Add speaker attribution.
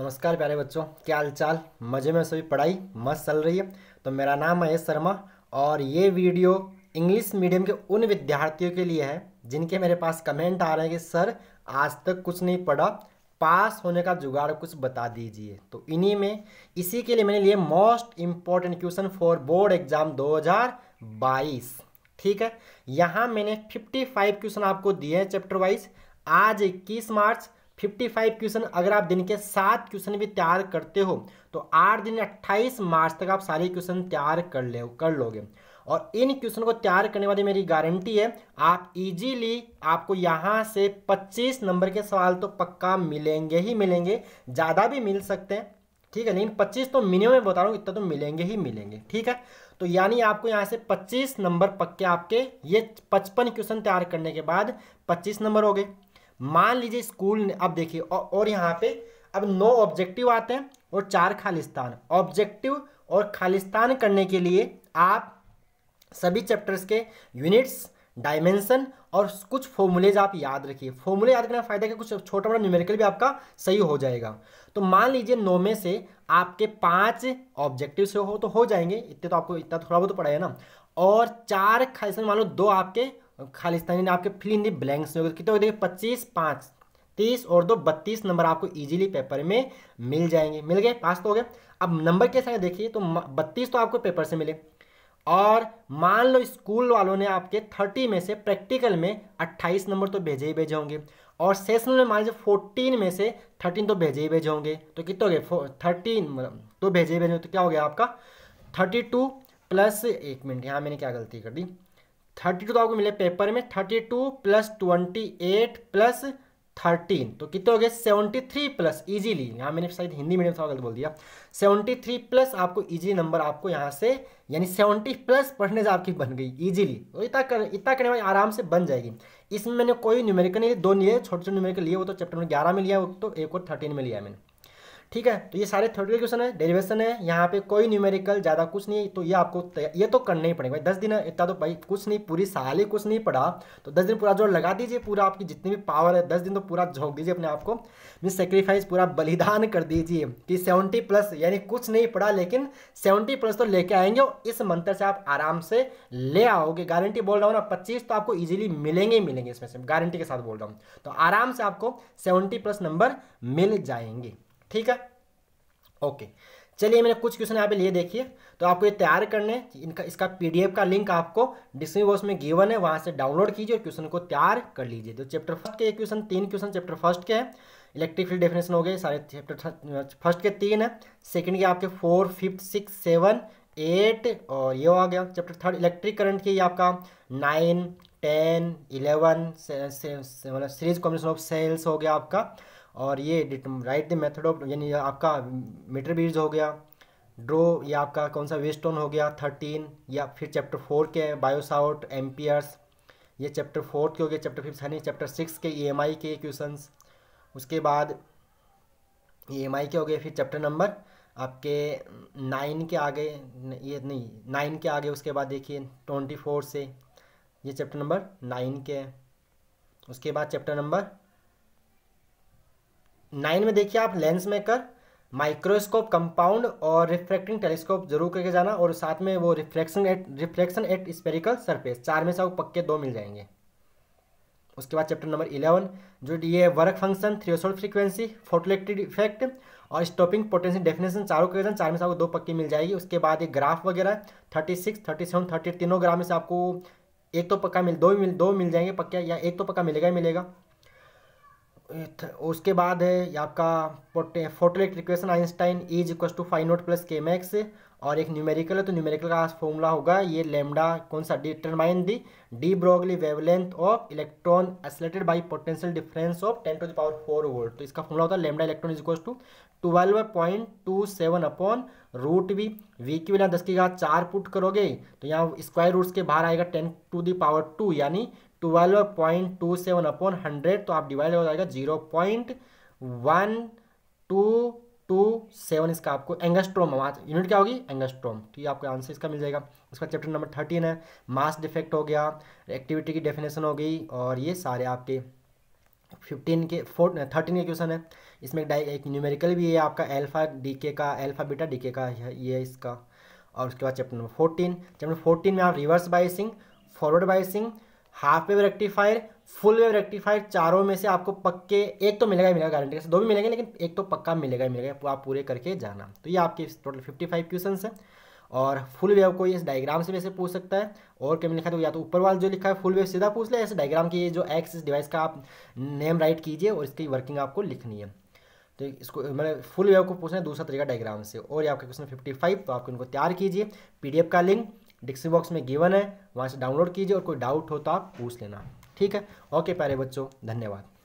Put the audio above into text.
Speaker 1: नमस्कार प्यारे बच्चों क्या हालचाल मज़े में सभी पढ़ाई मस्त चल रही है तो मेरा नाम महेश शर्मा और ये वीडियो इंग्लिश मीडियम के उन विद्यार्थियों के लिए है जिनके मेरे पास कमेंट आ रहे हैं कि सर आज तक कुछ नहीं पढ़ा पास होने का जुगाड़ कुछ बता दीजिए तो इन्हीं में इसी के लिए मैंने लिए most important question for board exam दो ठीक है यहाँ मैंने फिफ्टी क्वेश्चन आपको दिए हैं चैप्टर वाइज आज इक्कीस मार्च 55 क्वेश्चन अगर आप दिन के सात क्वेश्चन भी तैयार करते हो तो आठ दिन 28 मार्च तक आप सारे क्वेश्चन तैयार कर ले कर लोगे और इन क्वेश्चन को तैयार करने वाली मेरी गारंटी है आप इजीली आपको यहाँ से 25 नंबर के सवाल तो पक्का मिलेंगे ही मिलेंगे ज़्यादा भी मिल सकते हैं ठीक है लेकिन 25 तो मिनिमम में बता रहा हूँ इतना तो मिलेंगे ही मिलेंगे ठीक है तो यानी आपको यहाँ से 25 नंबर पक्के आपके ये 55 क्वेश्चन तैयार करने के बाद 25 नंबर हो गए मान लीजिए स्कूल ने अब देखिए और यहाँ पे अब नौ ऑब्जेक्टिव आते हैं और चार खालिस्तान ऑब्जेक्टिव और खालिस्तान करने के लिए आप सभी चैप्टर्स के यूनिट्स डायमेंशन और कुछ फॉर्मूलेज आप याद रखिए फॉर्मूले याद करने का फायदा क्या कुछ छोटा मोटा न्यूमेरिकल भी आपका सही हो जाएगा तो मान लीजिए नौ में से आपके पांच ऑब्जेक्टिव से हो तो हो जाएंगे इतने तो आपको इतना थोड़ा बहुत पड़ा है ना और चार खालिस्तान मान लो दो आपके खालिस्तानी ने आपके फिल इन दी ब्लैंक्स में कितने हो देखिए पच्चीस पाँच तीस और दो बत्तीस नंबर आपको इजीली पेपर में मिल जाएंगे मिल गए पास तो हो गए अब नंबर कैसे हैं देखिए तो बत्तीस तो आपको पेपर से मिले और मान लो स्कूल वालों ने आपके थर्टी में से प्रैक्टिकल में अट्ठाईस नंबर तो भेजे ही भेजे होंगे और सेशनल में मान लीजिए फोर्टीन में से थर्टीन तो भेजे ही भेजे होंगे तो कितने हो गए थर्टीन मतलब तो भेजे ही भेजे तो क्या हो गया आपका थर्टी टू प्लस एक मिनट यहाँ मैंने क्या गलती कर दी थर्टी टू तो आपको मिले पेपर में thirty two plus twenty eight plus thirteen तो कितने हो गए सेवेंटी थ्री प्लस ईजिली यहाँ मैंने शायद हिंदी मीडियम से गलत बोल दिया सेवेंटी थ्री प्लस आपको ईजी नंबर आपको यहाँ से यानी सेवेंटी प्लस परसेंटेज आपकी बन गई ईजिली तो इतना कर इतना करने में आराम से बन जाएगी इसमें मैंने कोई न्यूमेरिकल नहीं दो लिए छोटे छोटे न्यूमेरिकल लिए वो तो चैप्टर में ग्यारह में लिया वो तो एक और थर्टीन में लिया मैंने ठीक है तो ये सारे थ्योरेटिकल क्वेश्चन है डेरिवेशन है यहाँ पे कोई न्यूमेरिकल ज़्यादा कुछ नहीं तो ये आपको ये तो करना ही पड़ेगा भाई दस दिन है इतना तो भाई कुछ नहीं पूरी साल ही कुछ नहीं पड़ा तो दस दिन पूरा जोर लगा दीजिए पूरा आपकी जितनी भी पावर है दस दिन तो पूरा झोंक दीजिए अपने आपको मीन सेक्रीफाइस पूरा बलिदान कर दीजिए कि सेवेंटी प्लस यानी कुछ नहीं पड़ा लेकिन सेवेंटी प्लस तो लेके आएंगे और इस मंत्र से आप आराम से ले आओगे गारंटी बोल रहा हूँ ना पच्चीस तो आपको ईजिली मिलेंगे ही मिलेंगे इसमें से गारंटी के साथ बोल रहा हूँ तो आराम से आपको सेवेंटी प्लस नंबर मिल जाएंगे ठीक है ओके चलिए मैंने कुछ क्वेश्चन यहाँ पे लिए देखिए तो आपको ये तैयार करने इनका इसका पीडीएफ का लिंक आपको डिस्क्रिप्शन बॉक्स में गिवन है वहाँ से डाउनलोड कीजिए और क्वेश्चन को तैयार कर लीजिए तो चैप्टर फर्स्ट के क्वेश्चन तीन क्वेश्चन चैप्टर फर्स्ट के हैं इलेक्ट्रिक फील्ड डेफिनेशन हो गए सारे चैप्टर फर्स्ट के तीन है सेकेंड के आपके four fifth six seven eight और ये आ गया चैप्टर थर्ड इलेक्ट्रिक करंट की आपका नाइन टेन इलेवन मतलब सीरीज कॉम्बिनेशन ऑफ सेल्स हो गया आपका और ये राइट द मेथड ऑफ यानी आपका मीटर बीज हो गया ड्रो या आपका कौन सा वेस्टोन हो गया थर्टीन या फिर चैप्टर फोर के बायोसाउट एम्पियर्स ये चैप्टर फोर्थ के हो गए चैप्टर फिफ्थ यानी चैप्टर सिक्स के ई e के क्वेश्चन उसके बाद ई e के हो गए फिर चैप्टर नंबर आपके नाइन के आगे ये नहीं नाइन के आगे उसके बाद देखिए ट्वेंटी फोर से ये चैप्टर नंबर नाइन के उसके बाद चैप्टर नंबर नाइन में देखिए आप लेंस मेकर माइक्रोस्कोप कंपाउंड और रिफ्रैक्टिंग टेलीस्कोप जरूर करके जाना और साथ में वो reflection at reflection at spherical surface चार में से आपको पक्के दो मिल जाएंगे उसके बाद चैप्टर नंबर इलेवन जो ये work function threshold frequency photoelectric effect और स्टॉपिंग पोटेंशियल डेफिनेशन चारों के चार में से आपको दो पक्की मिल जाएगी उसके बाद एक ग्राफ वगैरह thirty six thirty seven thirty तीनों ग्राफ में से आपको एक तो पक्का मिल दो मिल दो मिल जाएंगे पक्का या एक तो पक्का मिलेगा ही मिलेगा उसके बाद है आपका photoelectric equation Einstein is equal to phi naught plus K max और एक न्यूमेरिकल है तो न्यूमेरिकल का फॉर्मूला होगा ये लेमडा कौन सा determine the de Broglie wavelength of electron accelerated by potential difference of ten to the power four volt तो इसका फॉर्मूला होता है lambda electron is to twelve point two seven upon root V V की बिना दस की घात चार पुट करोगे तो यहाँ स्क्वायर रूट्स के बाहर आएगा ten to the power two यानी twelve point two seven upon hundred तो आप डिवाइड हो जाएगा zero point one two two seven इसका आपको एंगस्ट्रोम यूनिट क्या होगी एंगस्ट्रोम ठीक है आपको आंसर इसका मिल जाएगा उसका चैप्टर नंबर थर्टीन है मास डिफेक्ट हो गया एक्टिविटी की डेफिनेशन हो गई और ये सारे आपके फिफ्टीन के फोर्ट थर्टीन के क्वेश्चन है इसमें एक न्यूमेरिकल भी है आपका एल्फा डी के का एल्फा बीटा डी के का ये है इसका और उसके बाद chapter number fourteen chapter fourteen में आप reverse biasing forward biasing half wave rectifier full wave rectifier चारों में से आपको पक्के एक तो मिलेगा ही मिलेगा गारंटी से दो भी मिलेंगे लेकिन एक तो पक्का मिलेगा ही मिलेगा आप पूरे करके जाना तो ये आपके टोटल फिफ्टी फाइव क्वेश्चन है और फुल वेव को इस डायग्राम से वैसे पूछ सकता है और क्या लिखा तो या तो ऊपर वाला जो लिखा है फुल वेव सीधा पूछ ले ऐसे डायग्राम की जो एक्स डिवाइस का आप नेम राइट कीजिए और इसकी वर्किंग आपको लिखनी है तो इसको मैंने फुल वेव को पूछना है दूसरा तरीका डायग्राम से और ये आपके क्वेश्चन फिफ्टी फाइव तो आप इनको तैयार कीजिए पीडीएफ का लिंक डिस्क्रिप बॉक्स में गिवन है वहाँ से डाउनलोड कीजिए और कोई डाउट हो तो आप पूछ लेना ठीक है ओके प्यारे बच्चों धन्यवाद